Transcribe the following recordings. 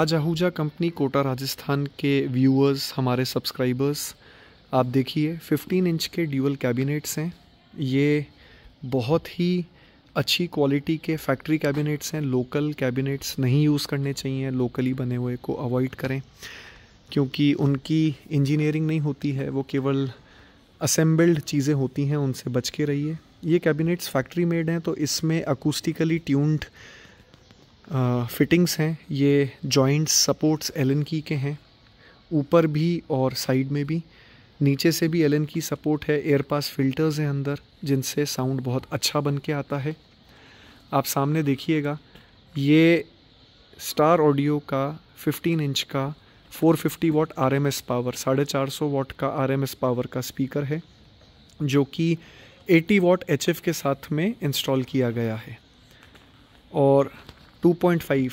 आज आहूजा कंपनी कोटा राजस्थान के व्यूअर्स हमारे सब्सक्राइबर्स आप देखिए 15 इंच के ड्यूअल कैबिनेट्स हैं ये बहुत ही अच्छी क्वालिटी के फैक्ट्री कैबिनेट्स हैं लोकल कैबिनेट्स नहीं यूज़ करने चाहिए लोकली बने हुए को अवॉइड करें क्योंकि उनकी इंजीनियरिंग नहीं होती है वो केवल असेंबल्ड चीज़ें होती हैं उनसे बच के रहिए ये कैबिनेट्स फैक्ट्री मेड हैं तो इसमें अकूस्टिकली ट्यून्ड फिटिंग्स हैं ये जॉइंट्स सपोर्ट्स एलन की के हैं ऊपर भी और साइड में भी नीचे से भी एलन की सपोर्ट है एयर पास फिल्टर्स हैं अंदर जिनसे साउंड बहुत अच्छा बन के आता है आप सामने देखिएगा ये स्टार ऑडियो का 15 इंच का 450 वॉट एस पावर साढ़े चार सौ वाट का एस पावर का स्पीकर है जो कि 80 वॉट एच के साथ में इंस्टॉल किया गया है और टू पॉइंट फाइव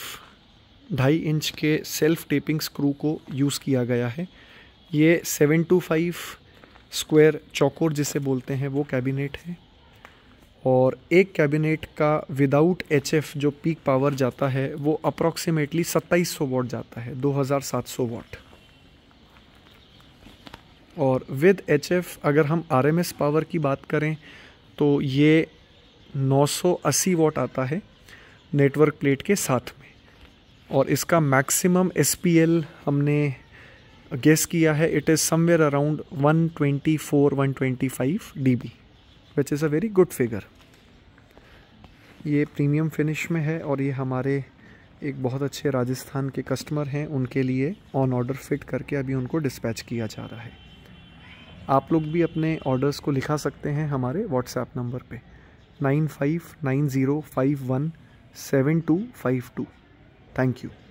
ढाई इंच के सेल्फ टेपिंग स्क्रू को यूज़ किया गया है ये सेवन टू फाइव स्क्वेयर चौकोर जिसे बोलते हैं वो कैबिनेट है और एक कैबिनेट का विदाउट एचएफ जो पीक पावर जाता है वो अप्रॉक्सीमेटली 2700 वॉट जाता है 2700 वॉट और विद एचएफ अगर हम आरएमएस पावर की बात करें तो ये 980 वॉट आता है नेटवर्क प्लेट के साथ में और इसका मैक्सिमम एस हमने गेस किया है it is somewhere around 124 125 dB which is a very good figure ये प्रीमियम फिनिश में है और ये हमारे एक बहुत अच्छे राजस्थान के कस्टमर हैं उनके लिए ऑन ऑर्डर फिट करके अभी उनको डिस्पैच किया जा रहा है आप लोग भी अपने ऑर्डर्स को लिखा सकते हैं हमारे व्हाट्सएप नंबर पे nine five nine zero five one 7252 thank you